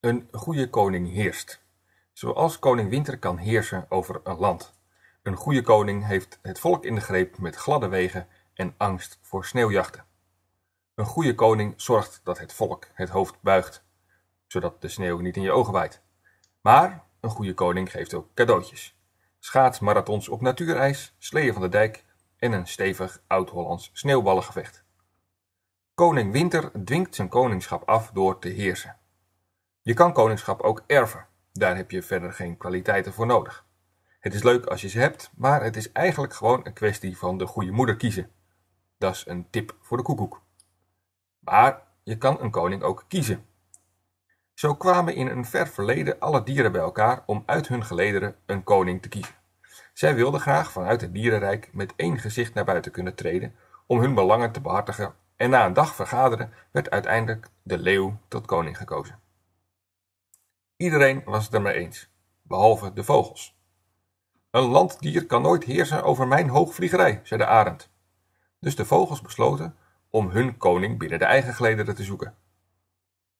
Een goede koning heerst. Zoals koning Winter kan heersen over een land. Een goede koning heeft het volk in de greep met gladde wegen en angst voor sneeuwjachten. Een goede koning zorgt dat het volk het hoofd buigt, zodat de sneeuw niet in je ogen waait. Maar een goede koning geeft ook cadeautjes. Schaatsmarathons op natuurijs, sleeën van de dijk en een stevig oud-Hollands sneeuwballengevecht. Koning Winter dwingt zijn koningschap af door te heersen. Je kan koningschap ook erven. Daar heb je verder geen kwaliteiten voor nodig. Het is leuk als je ze hebt, maar het is eigenlijk gewoon een kwestie van de goede moeder kiezen. Dat is een tip voor de koekoek. Maar je kan een koning ook kiezen. Zo kwamen in een ver verleden alle dieren bij elkaar om uit hun gelederen een koning te kiezen. Zij wilden graag vanuit het dierenrijk met één gezicht naar buiten kunnen treden om hun belangen te behartigen en na een dag vergaderen werd uiteindelijk de leeuw tot koning gekozen. Iedereen was het ermee eens, behalve de vogels. Een landdier kan nooit heersen over mijn hoogvliegerij, zei de arend. Dus de vogels besloten om hun koning binnen de eigen gelederen te zoeken.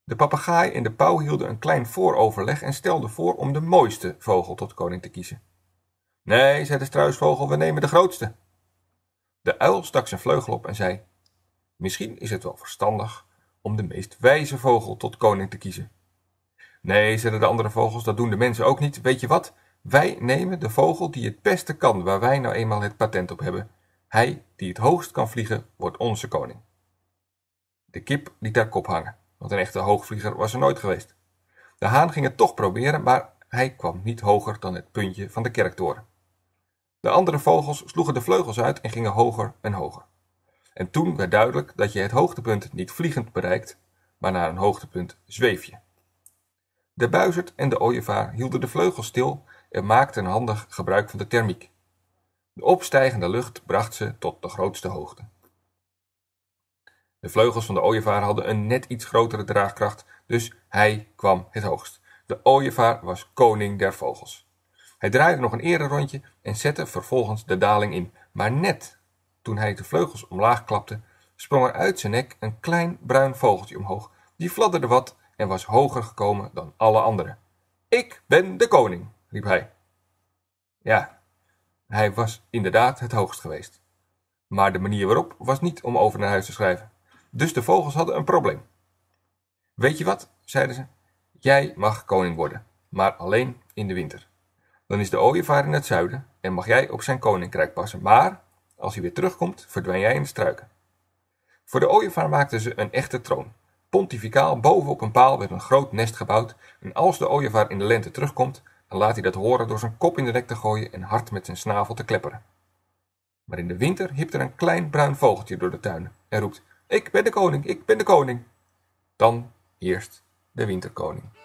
De papegaai en de pauw hielden een klein vooroverleg en stelden voor om de mooiste vogel tot koning te kiezen. Nee, zei de struisvogel, we nemen de grootste. De uil stak zijn vleugel op en zei: Misschien is het wel verstandig om de meest wijze vogel tot koning te kiezen. Nee, zeiden de andere vogels, dat doen de mensen ook niet. Weet je wat? Wij nemen de vogel die het beste kan, waar wij nou eenmaal het patent op hebben. Hij die het hoogst kan vliegen, wordt onze koning. De kip liet haar kop hangen, want een echte hoogvlieger was er nooit geweest. De haan ging het toch proberen, maar hij kwam niet hoger dan het puntje van de kerktoren. De andere vogels sloegen de vleugels uit en gingen hoger en hoger. En toen werd duidelijk dat je het hoogtepunt niet vliegend bereikt, maar naar een hoogtepunt zweef je. De buizerd en de ooievaar hielden de vleugels stil en maakten handig gebruik van de thermiek. De opstijgende lucht bracht ze tot de grootste hoogte. De vleugels van de ooievaar hadden een net iets grotere draagkracht, dus hij kwam het hoogst. De ooievaar was koning der vogels. Hij draaide nog een ere rondje en zette vervolgens de daling in. Maar net toen hij de vleugels omlaag klapte, sprong er uit zijn nek een klein bruin vogeltje omhoog. Die fladderde wat en was hoger gekomen dan alle anderen. Ik ben de koning, riep hij. Ja, hij was inderdaad het hoogst geweest. Maar de manier waarop was niet om over naar huis te schrijven. Dus de vogels hadden een probleem. Weet je wat, zeiden ze, jij mag koning worden, maar alleen in de winter. Dan is de ooievaar in het zuiden en mag jij op zijn koninkrijk passen, maar als hij weer terugkomt, verdwijn jij in de struiken. Voor de ooievaar maakten ze een echte troon, pontificaal boven op een paal werd een groot nest gebouwd en als de ooievaar in de lente terugkomt, dan laat hij dat horen door zijn kop in de nek te gooien en hard met zijn snavel te klepperen. Maar in de winter hipt er een klein bruin vogeltje door de tuin en roept: Ik ben de koning, ik ben de koning. Dan eerst de winterkoning.